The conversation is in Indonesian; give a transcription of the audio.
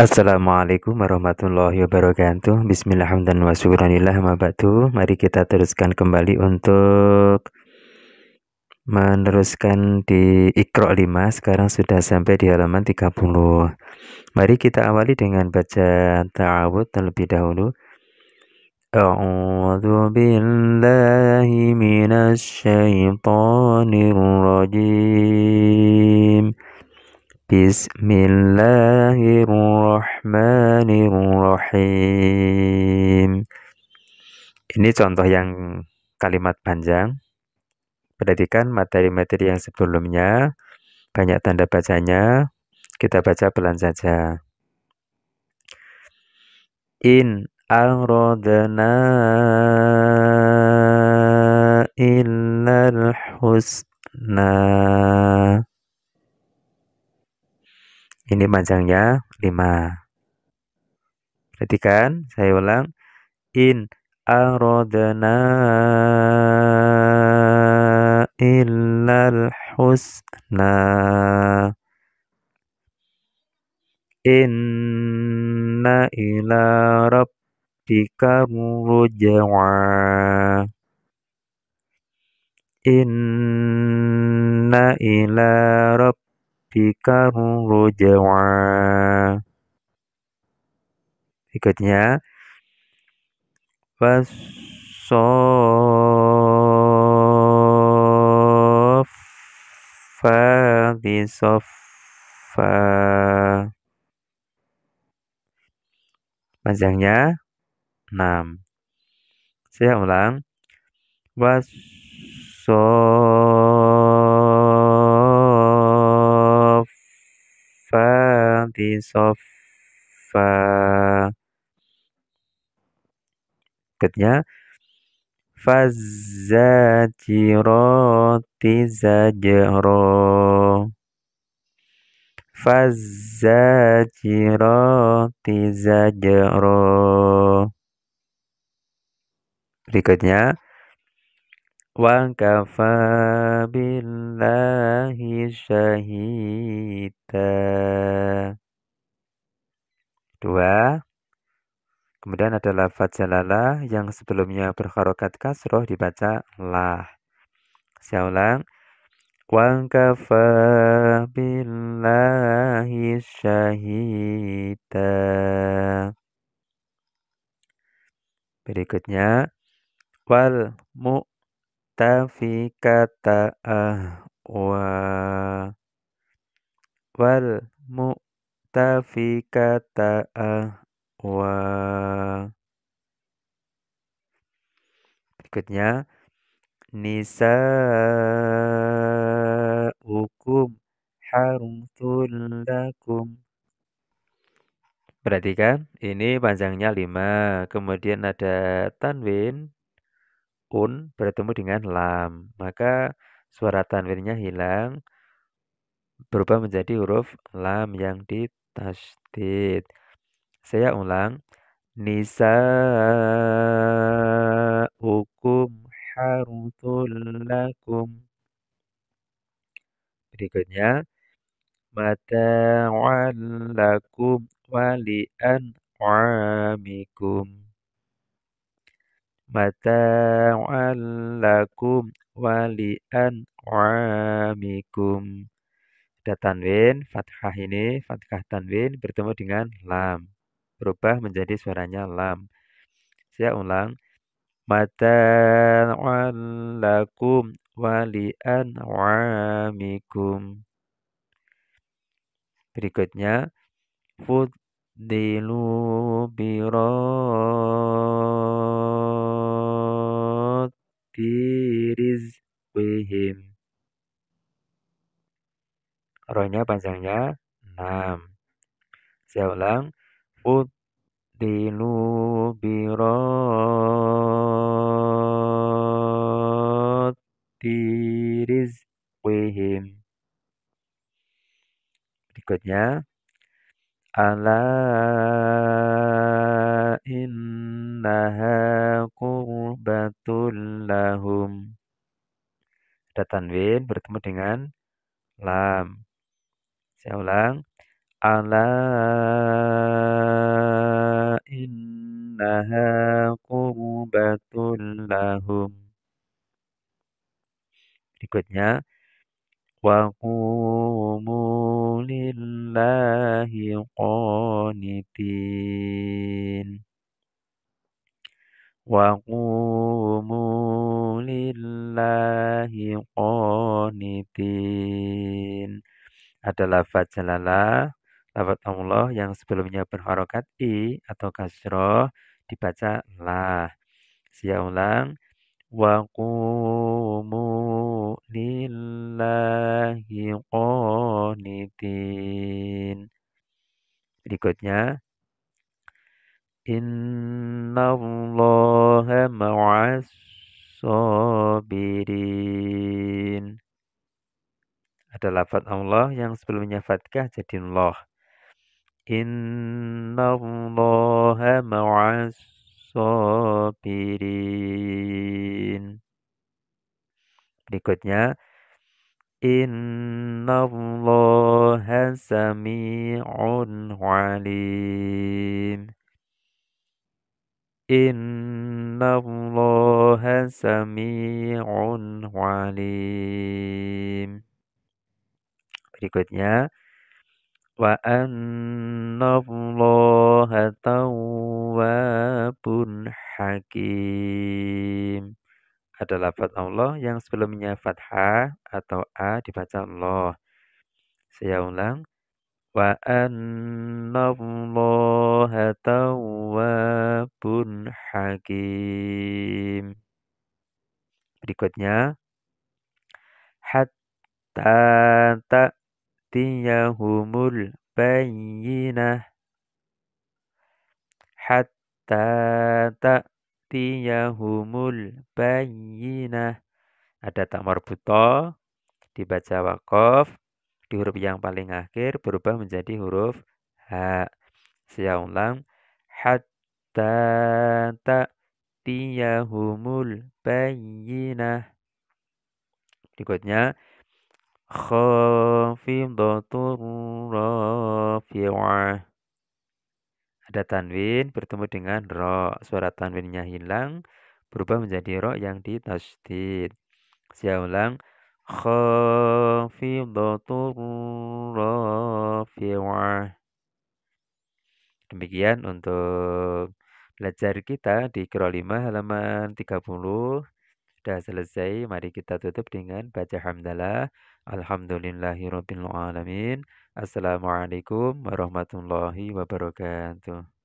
Assalamualaikum warahmatullahi wabarakatuh Bismillahirrahmanirrahim wa mabatu Mari kita teruskan kembali untuk Meneruskan di Iqra 5 Sekarang sudah sampai di halaman 30 Mari kita awali dengan baca ta'awud terlebih dahulu A'udhu billahi minasy syaithanir rajim Bismillahirrahmanirrahim. Ini contoh yang kalimat panjang. Perhatikan materi-materi yang sebelumnya. Banyak tanda bacanya. Kita baca pelan saja. In aradna illal husna ini panjangnya 5 perhatikan saya ulang in arodana illal husna inna ila rabbika murja'a inna ila rabb ربك رجعا Berikutnya di sofa Panjangnya 6 Saya ulang Wasofati sofa di sofa Berikutnya Fazzajirati zajro Fazzajirati zajro Berikutnya wa kafa billahi Dua. Kemudian ada lafaz jalalah yang sebelumnya berharokat kasroh dibaca lah. Saya ulang. Wa kafa billahi syahida. Berikutnya. Wal mu fi kata wa wal ah wa berikutnya nisa ukum harumtul lakum Perhatikan, ini panjangnya 5, kemudian ada tanwin, un bertemu dengan lam. Maka suara tanwinnya hilang berubah menjadi huruf lam yang ditasdid. Saya ulang. Nisa'ukum haruthul lakum. Berikutnya. mata lakum wali'an amikum mata'an lakum walian amikum ada tanwin fathah ini fathah tanwin bertemu dengan lam berubah menjadi suaranya lam saya ulang mata'an lakum walian amikum berikutnya fudilu birah. Tiris rizqihim. Rohnya panjangnya 6. Saya ulang. Futinu birati rizqihim. Berikutnya. Ala innaha lahum. Ada tanwin bertemu dengan lam. Saya ulang. Ala innaha qurbatul lahum. Berikutnya. Wa qumu lillahi qanitin. Wa qumu lillahi qanitin. Ada lafaz jalalah, lafaz Allah yang sebelumnya berharokat i atau kasroh dibaca lah. Saya ulang. Wa qumu lillahi qanitin. Berikutnya. Inna Allah ma'as sabirin. Ada lafaz Allah yang sebelumnya fatkah jadi Allah. Inna Allah ma'as Berikutnya, Inna Allah sami'un alim. Inna الله سميع عليم Berikutnya wa annallaha tawwabun hakim. Ada lafaz Allah yang sebelumnya fathah atau a dibaca Allah. Saya ulang. وأن الله تواب حكيم Berikutnya hatta ta'tiyahumul bayyinah hatta ta'tiyahumul bayyinah ada tak marbuto dibaca wakof di huruf yang paling akhir berubah menjadi huruf H. Saya ulang. Hatta tiyahumul bayinah. Berikutnya. Khafidotur rafi'ah. Ada tanwin bertemu dengan ro. Suara tanwinnya hilang berubah menjadi ro yang ditasdid. Saya ulang khafidatur rafi'ah. Demikian untuk belajar kita di Kiro 5 halaman 30. Sudah selesai, mari kita tutup dengan baca hamdalah. Alhamdulillahirabbil alamin. Assalamualaikum warahmatullahi wabarakatuh.